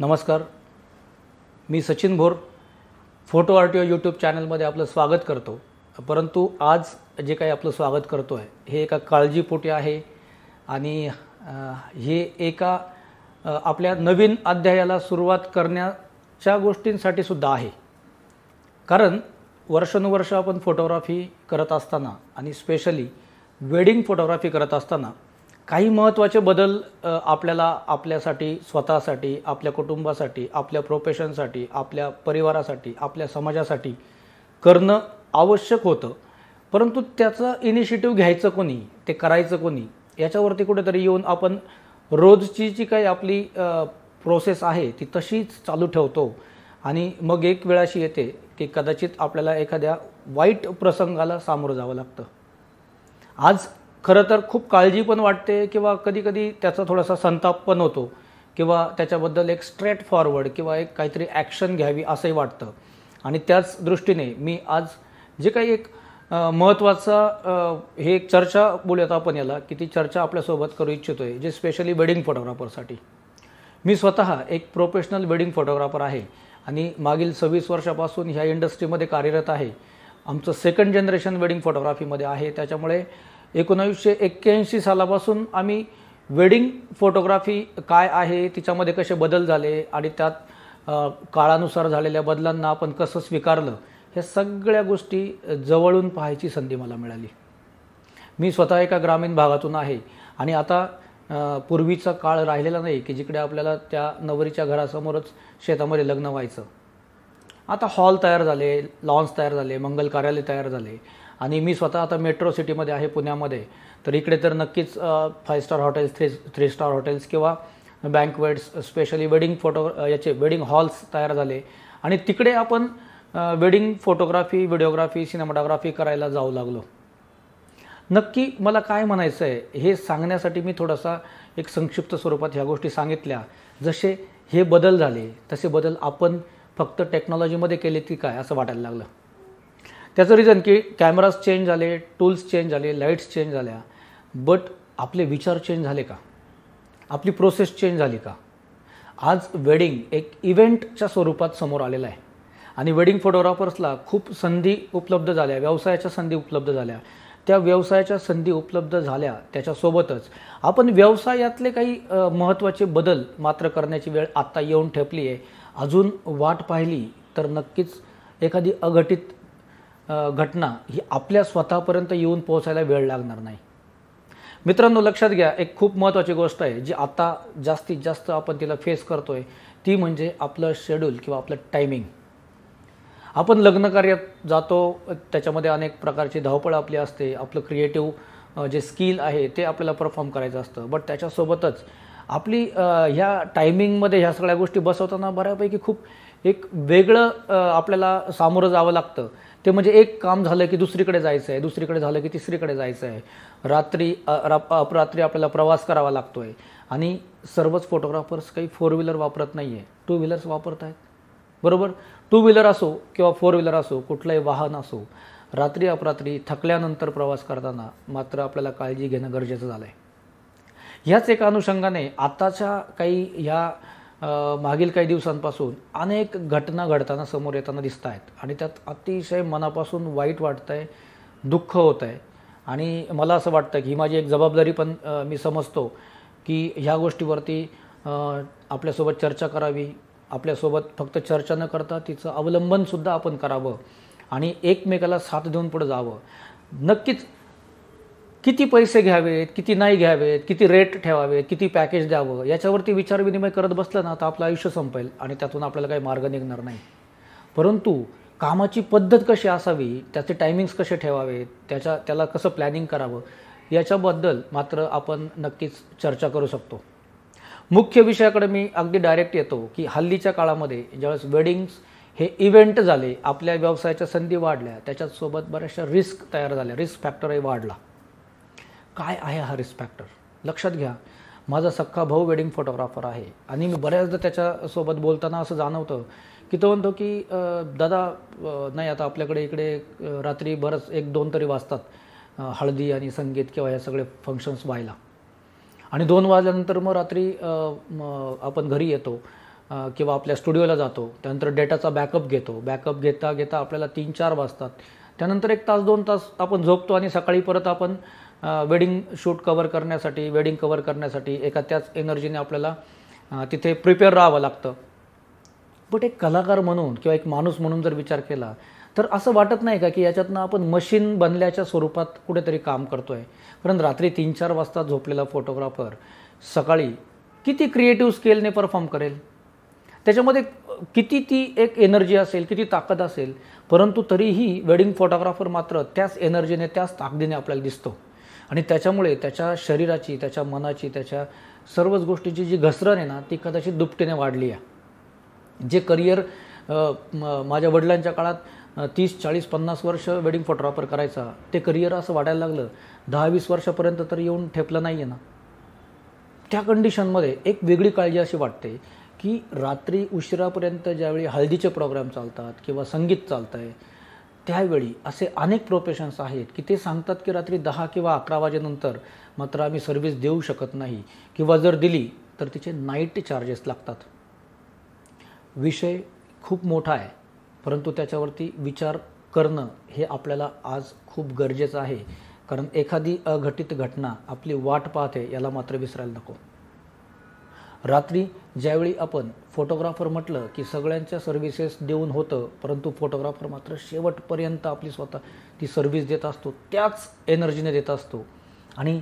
नमस्कार मी Sachin Bhor photo R YouTube चॅनलमध्ये आपलं स्वागत करतो परंतु आज जे काही आपलं स्वागत करतो आहे हे एका काळजीपोटी आहे आणि हे एका आपल्या नवीन अध्यायाला सुरुवात करण्याच्या गोष्टींसाठी सुद्धा आहे कारण वर्षानुवर्ष आपण फोटोग्राफी करत असताना आणि स्पेशली वेडिंग फोटोग्राफी करत असताना काही महत्त्वाचे बदल आपल्याला आपल्यासाठी स्वतःसाठी आपल्या कुटुंबासाठी आपल्या प्रोफेशनसाठी आपल्या परिवारासाठी आपल्या समाजासाठी करणं आवश्यक होतं परंतु त्याचं इनिशिएटिव्ह घ्यायचं कोणी ते करायचं कोणी याच्यावरती कुठेतरी येऊन आपण रोजची जी काही आपली प्रोसेस आहे ती तशीच चालू ठेवतो आणि मग एक वेळाशी येते की कदाचित आपल्याला एखाद्या वाईट प्रसंगाला सामोरं जावं लागतं आज खरं तर खूप काळजी पण वाटते किंवा कधीकधी त्याचा थोडासा संताप पण होतो किंवा त्याच्याबद्दल एक स्ट्रेट फॉरवर्ड किंवा एक काहीतरी ॲक्शन घ्यावी असंही वाटतं आणि त्याच दृष्टीने मी आज जे काही एक महत्त्वाचा हे एक चर्चा बोलूयात आपण याला की ती चर्चा आपल्यासोबत करू इच्छितो आहे जे स्पेशली वेडिंग फोटोग्राफरसाठी मी स्वतः एक प्रोफेशनल वेडिंग फोटोग्राफर आहे आणि मागील सव्वीस वर्षापासून ह्या इंडस्ट्रीमध्ये कार्यरत आहे आमचं सेकंड जनरेशन वेडिंग फोटोग्राफीमध्ये आहे त्याच्यामुळे एकोणावीसशे एक्क्याऐंशी सालापासून आम्ही वेडिंग फोटोग्राफी काय आहे तिच्यामध्ये कसे बदल झाले आणि त्यात काळानुसार झालेल्या बदलांना आपण कसं स्वीकारलं ह्या सगळ्या गोष्टी जवळून पाहायची संधी मला मिळाली मी स्वतः एका ग्रामीण भागातून आहे आणि आता पूर्वीचा काळ राहिलेला नाही की जिकडे आपल्याला त्या नवरीच्या घरासमोरच शेतामध्ये लग्न व्हायचं आता हॉल तयार झाले लॉन्स तयार झाले मंगल कार्यालय तयार झाले आणि मी स्वतः आता मेट्रो सिटीमध्ये आहे पुण्यामध्ये तर इकडे तर नक्कीच five star hotels three three star hotels किंवा वेड्स स्पेशली वेडिंग फोटो याचे वेडिंग हॉल्स तयार झाले आणि तिकडे आपण वेडिंग फोटोग्राफी व्हिडिओग्राफी सिनेमाटोग्राफी करायला जाऊ लागलो नक्की मला काय म्हणायचं आहे हे सांगण्यासाठी मी थोडासा एक संक्षिप्त स्वरूपात ह्या गोष्टी सांगितल्या जसे हे बदल झाले तसे बदल आपण फक्त टेक्नॉलॉजीमध्ये केले की काय असं वाटायला लागलं त्याचं रिझन की कॅमेराज चेंज झाले टूल्स चेंज झाले लाईट्स चेंज झाल्या बट आपले विचार चेंज झाले का आपली प्रोसेस चेंज झाली का आज वेडिंग एक इव्हेंटच्या स्वरूपात समोर आलेला आहे आणि वेडिंग फोटोग्राफर्सला खूप संधी उपलब्ध झाल्या व्यवसायाच्या संधी उपलब्ध झाल्या त्या व्यवसायाच्या संधी उपलब्ध झाल्या त्याच्यासोबतच आपण व्यवसायातले काही महत्त्वाचे बदल मात्र करण्याची वेळ आत्ता येऊन ठेपली आहे अजून वाट पाहिली तर नक्कीच एखादी अघटित घटना ही आपल्या स्वतःपर्यंत येऊन पोहोचायला वेळ लागणार नाही मित्रांनो लक्षात घ्या एक खूप महत्त्वाची गोष्ट आहे जी आता जास्तीत जास्त आपण तिला फेस करतो आहे ती म्हणजे आपलं शेड्यूल किंवा आपलं टायमिंग आपण लग्नकार्यात जातो त्याच्यामध्ये अनेक प्रकारची धावपळ आपली असते आपलं क्रिएटिव्ह जे स्किल आहे ते आपल्याला परफॉर्म करायचं असतं बट त्याच्यासोबतच आपली ह्या टायमिंगमध्ये ह्या सगळ्या गोष्टी बसवताना बऱ्यापैकी खूप एक वेगळं आपल्याला सामोरं जावं लागतं ते म्हणजे एक काम झालं की दुसरीकडे जायचं आहे दुसरीकडे झालं की तिसरीकडे जायचं आहे रात्री अपरात्री आपल्याला प्रवास करावा लागतो आहे आणि सर्वच फोटोग्राफर्स काही फोर व्हीलर वापरत नाही आहे टू व्हीलर्स वापरत आहेत बरोबर टू व्हीलर असो किंवा फोर व्हीलर असो कुठलंही वाहन असो रात्री अपरात्री थकल्यानंतर प्रवास करताना मात्र आपल्याला काळजी घेणं गरजेचं झालं आहे ह्याच एका अनुषंगाने आताच्या काही ह्या मागील काही दिवसांपासून अनेक घटना घडताना समोर येताना दिसत आहेत आणि त्यात अतिशय मनापासून वाईट वाटत आहे दुःख होत आहे आणि मला असं वाटतं की ही माझी एक जबाबदारी पण मी समजतो की ह्या गोष्टीवरती आपल्यासोबत चर्चा करावी आपल्यासोबत फक्त चर्चा न करता तिचं अवलंबनसुद्धा आपण करावं आणि एकमेकाला साथ देऊन पुढे जावं नक्कीच किती पैसे घ्यावेत किती नाही घ्यावेत किती रेट ठेवावेत किती पॅकेज द्यावं याच्यावरती विचारविनिमय करत बसलं ना तर आपलं आयुष्य संपेल आणि त्यातून आपल्याला काही मार्ग निघणार नाही परंतु कामाची पद्धत कशी असावी त्याचे टायमिंग्स कसे ठेवावेत त्याच्या त्याला कसं प्लॅनिंग करावं याच्याबद्दल मात्र आपण नक्कीच चर्चा करू शकतो मुख्य विषयाकडे मी अगदी डायरेक्ट येतो की हल्लीच्या काळामध्ये ज्यावेळेस वेडिंग्स हे इव्हेंट झाले आपल्या व्यवसायाच्या संधी वाढल्या त्याच्यासोबत बऱ्याचशा रिस्क तयार झाल्या रिस्क फॅक्टरही वाढला काय आहे हा रिस्पॅक्टर लक्षात घ्या माझा सख्खा भाऊ वेडिंग फोटोग्राफर आहे आणि मी बऱ्याचदा त्याच्यासोबत बोलताना असं जाणवतं की तो म्हणतो की दादा नाही आता आपल्याकडे इकडे रात्री बरंच एक दोन तरी वाजतात हळदी आणि संगीत किंवा या सगळे फंक्शन्स व्हायला आणि दोन वाजल्यानंतर मग रात्री आपण घरी येतो किंवा आपल्या स्टुडिओला जातो त्यानंतर डेटाचा बॅकअप घेतो बॅकअप घेता घेता आपल्याला तीन चार वाजतात त्यानंतर एक तास दोन तास आपण झोपतो आणि सकाळी परत आपण वेडिंग शूट कवर करण्यासाठी वेडिंग कवर करण्यासाठी एका त्याच एनर्जीने आपल्याला तिथे प्रिपेअर राहावं लागतं बट एक कलाकार म्हणून किंवा एक माणूस म्हणून जर विचार केला तर असं वाटत नाही का की याच्यातनं आपण मशीन बनल्याच्या स्वरूपात कुठेतरी काम करतो आहे कारण रात्री तीन चार वाजता झोपलेला फोटोग्राफर सकाळी किती क्रिएटिव्ह स्केलने परफॉर्म करेल त्याच्यामध्ये किती ती एक एनर्जी असेल किती ताकद असेल परंतु तरीही वेडिंग फोटोग्राफर मात्र त्याच एनर्जीने त्याच ताकदीने आपल्याला दिसतो आणि त्याच्यामुळे त्याच्या शरीराची त्याच्या मनाची त्याच्या सर्वच गोष्टीची जी घसरण आहे ना ती कदाचित दुपटीने वाढली आहे जे करिअर माझ्या वडिलांच्या काळात तीस चाळीस पन्नास वर्ष वेडिंग फोटोग्राफर करायचा ते करिअर असं वाढायला लागलं दहा वीस वर्षापर्यंत तर येऊन ठेपलं नाही आहे ना त्या कंडिशनमध्ये एक वेगळी काळजी अशी वाटते की रात्री उशिरापर्यंत ज्यावेळी हळदीचे प्रोग्राम चालतात किंवा संगीत चालतं आहे त्यावेळी असे अनेक प्रोफेशन्स आहेत की ते सांगतात की रात्री दहा किंवा अकरा वाजेनंतर मात्र आम्ही सर्व्हिस देऊ शकत नाही किंवा जर दिली तर तिचे नाईट चार्जेस लागतात विषय खूप मोठा आहे परंतु त्याच्यावरती विचार करणं हे आपल्याला आज खूप गरजेचं आहे कारण एखादी अघटित घटना आपली वाट पाहते याला मात्र विसरायला नको रात्री ज्यावेळी आपण फोटोग्राफर म्हटलं की सगळ्यांच्या सर्व्हिसेस देऊन होतं परंतु फोटोग्राफर मात्र शेवटपर्यंत आपली स्वतः ती सर्व्हिस देत असतो त्याच एनर्जीने देत असतो आणि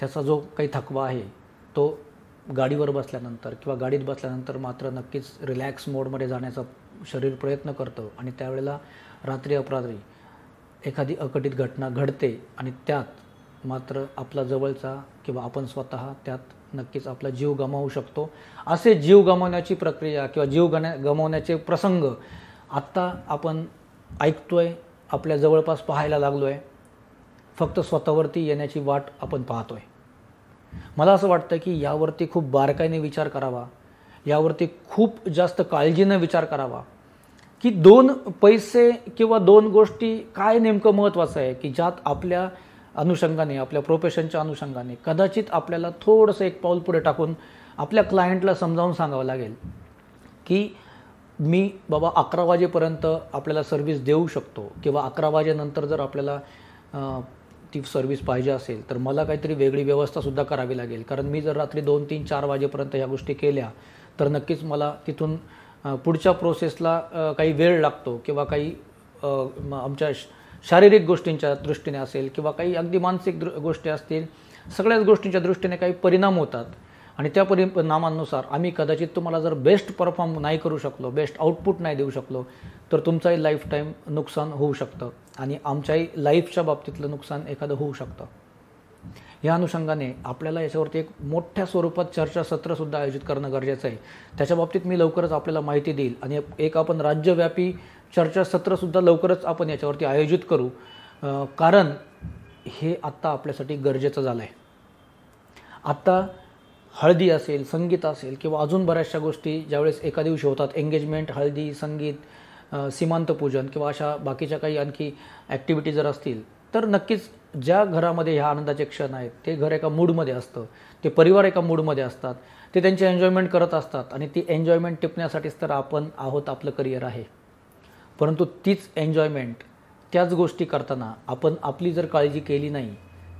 त्याचा जो काही थकवा आहे तो गाडीवर बसल्यानंतर किंवा गाडीत बसल्यानंतर मात्र नक्कीच रिलॅक्स मोडमध्ये जाण्याचा शरीर प्रयत्न करतं आणि त्यावेळेला रात्री अपरात्री एखादी अकटित घटना घडते आणि त्यात मात्र आपला जवळचा किंवा आपण स्वतः त्यात नक्कीच आपला जीव गमावू शकतो असे जीव गमावण्याची प्रक्रिया किंवा जीव गण्या गमावण्याचे प्रसंग आत्ता आपण ऐकतो आहे आपल्या जवळपास पाहायला लागलो आहे फक्त स्वतःवरती येण्याची वाट आपण पाहतो आहे मला असं वाटतं की यावरती खूप बारकाईने विचार करावा यावरती खूप जास्त काळजीनं विचार करावा की दोन पैसे किंवा दोन गोष्टी काय नेमकं महत्त्वाचं आहे की ज्यात आपल्या अनुषंगाने आपल्या प्रोफेशनच्या अनुषंगाने कदाचित आपल्याला थोडंसं एक पाऊल पुढे टाकून आपल्या क्लायंटला समजावून सांगावं लागेल की मी बाबा अकरा वाजेपर्यंत आपल्याला सर्व्हिस देऊ शकतो किंवा अकरा वाजेनंतर जर आपल्याला ती सर्व्हिस पाहिजे असेल तर मला काहीतरी वेगळी व्यवस्थासुद्धा करावी लागेल कारण मी जर रात्री दोन तीन चार वाजेपर्यंत ह्या गोष्टी केल्या तर नक्कीच मला तिथून पुढच्या प्रोसेसला काही वेळ लागतो किंवा काही आमच्या शारीरिक गोष्टींच्या दृष्टीने असेल किंवा काही अगदी मानसिक दृ गोष्टी असतील सगळ्याच गोष्टींच्या दृष्टीने काही परिणाम होतात आणि त्या परिणामांनुसार आम्ही कदाचित तुम्हाला जर बेस्ट परफॉर्म नाही करू शकलो बेस्ट आउटपुट नाही देऊ शकलो तर तुमचाही लाईफ टाईम नुकसान होऊ शकतं आणि आमच्याही लाईफच्या बाबतीतलं नुकसान एखादं होऊ शकतं या अनुषंगाने आपल्याला याच्यावरती एक मोठ्या स्वरूपात सुद्धा आयोजित करणं गरजेचं आहे त्याच्या बाबतीत मी लवकरच आपल्याला माहिती देईल आणि एक आपण राज्यव्यापी सुद्धा लवकरच आपण याच्यावरती आयोजित करू कारण हे आत्ता आपल्यासाठी गरजेचं झालं आहे आत्ता हळदी असेल संगीत असेल किंवा अजून बऱ्याचशा गोष्टी ज्यावेळेस एका दिवशी होतात एंगेजमेंट हळदी संगीत सीमांतपूजन किंवा अशा बाकीच्या काही आणखी ॲक्टिव्हिटी जर असतील तर नक्कीच ज्या घरामध्ये ह्या आनंदाचे क्षण आहेत ते घर एका मूडमध्ये असतं ते परिवार एका मूडमध्ये असतात ते त्यांची एन्जॉयमेंट करत असतात आणि ती एन्जॉयमेंट टिपण्यासाठीच तर आपण आहोत आपलं करिअर आहे परंतु तीच एन्जॉयमेंट त्याच गोष्टी करताना आपण आपली जर काळजी केली नाही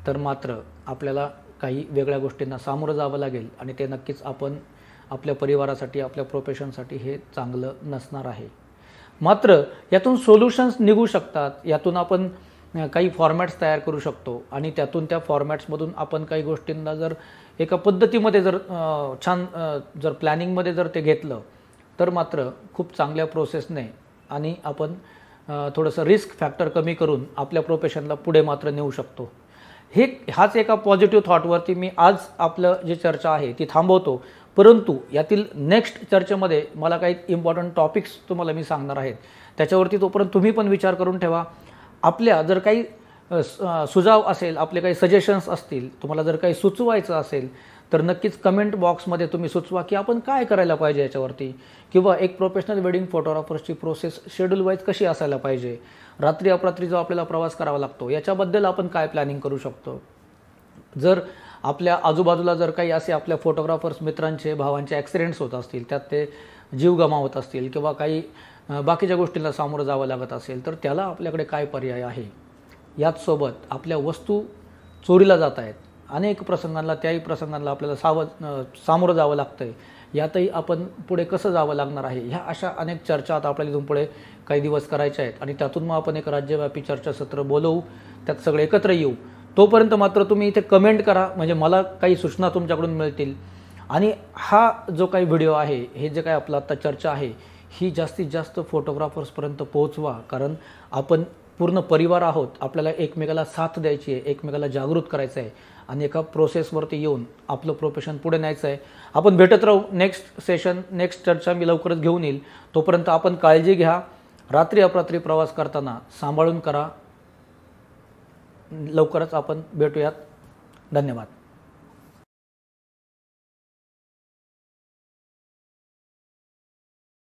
तर मात्र आपल्याला काही वेगळ्या गोष्टींना सामोरं जावं लागेल आणि ते नक्कीच आपण आपल्या परिवारासाठी आपल्या प्रोफेशनसाठी हे चांगलं नसणार आहे मात्र यातून सोल्युशन्स निघू शकतात यातून आपण काही फॉर्मॅट्स तयार करू शकतो आणि त्यातून त्या फॉर्मॅट्समधून आपण काही गोष्टींना जर एका पद्धतीमध्ये जर छान जर प्लॅनिंगमध्ये जर ते घेतलं तर मात्र खूप चांगल्या प्रोसेसने आणि आपण थोडंसं रिस्क फॅक्टर कमी करून आपल्या प्रोफेशनला पुढे मात्र नेऊ शकतो हे ह्याच एका पॉझिटिव्ह थॉटवरती मी आज आपलं जी चर्चा आहे ती थांबवतो परंतु यातील नेक्स्ट चर्चेमध्ये मला काही इम्पॉर्टंट टॉपिक्स तुम्हाला मी सांगणार आहेत त्याच्यावरती तोपर्यंत तुम्ही पण विचार करून ठेवा आपल्या जर काही सुझाव असेल आपले काही सजेशन्स असतील तुम्हाला जर काही सुचवायचं असेल तर नक्कीच कमेंट बॉक्समध्ये तुम्ही सुचवा की आपण काय करायला पाहिजे याच्यावरती किंवा एक प्रोफेशनल वेडिंग फोटोग्राफर्सची प्रोसेस शेड्यूल वाईज कशी असायला पाहिजे रात्री अपरात्री जो आपल्याला प्रवास करावा लागतो याच्याबद्दल आपण काय प्लॅनिंग करू शकतो जर आपल्या आजूबाजूला जर काही असे आपल्या फोटोग्राफर्स मित्रांचे भावांचे ॲक्सिडेंट्स होत असतील त्यात ते जीव गमावत असतील किंवा काही बाकीच्या गोष्टींना सामोरं जावं लागत असेल तर त्याला आपल्याकडे काय पर्याय आहे याचसोबत आपल्या वस्तू चोरीला जात आहेत अनेक प्रसंगांना त्याही प्रसंगांना आपल्याला सावध सामोरं जावं लागतं आहे यातही आपण पुढे कसं जावं लागणार आहे ह्या अशा अनेक चर्चा आता आपल्याला इथून पुढे काही दिवस करायच्या आहेत आणि त्यातून मग आपण एक राज्यव्यापी चर्चासत्र बोलवू त्यात सगळे एकत्र येऊ तोपर्यंत मात्र तुम्ही इथे कमेंट करा म्हणजे मला काही सूचना तुमच्याकडून मिळतील आणि हा जो काही व्हिडिओ आहे हे जे काही आपलं आत्ता चर्चा आहे ही जास्तीत जास्त फोटोग्राफर्सपर्यंत पोहोचवा कारण आपण पूर्ण परिवार आहोत आपल्याला एकमेकाला साथ द्यायची आहे एकमेकाला जागृत करायचं आहे आणि एका प्रोसेसवरती येऊन आपलं प्रोफेशन पुढे न्यायचं आहे आपण भेटत राहू नेक्स्ट सेशन नेक्स्ट चर्चा मी लवकरच घेऊन येईल तोपर्यंत आपण काळजी घ्या रात्री अपरात्री प्रवास करताना सांभाळून करा लवकरच आपण भेटूयात धन्यवाद